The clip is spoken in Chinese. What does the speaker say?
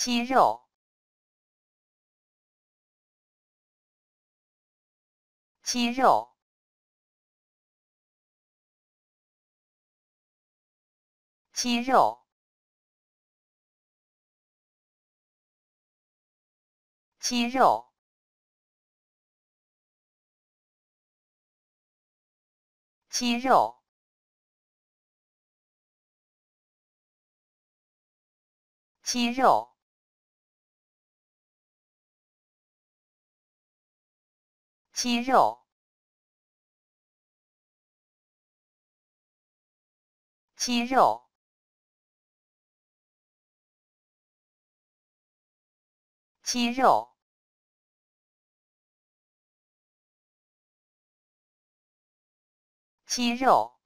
肌肉，肌肉，肌肉，肌肉，肌肉，肌肉。肌肉，肌肉，肌肉，肌肉。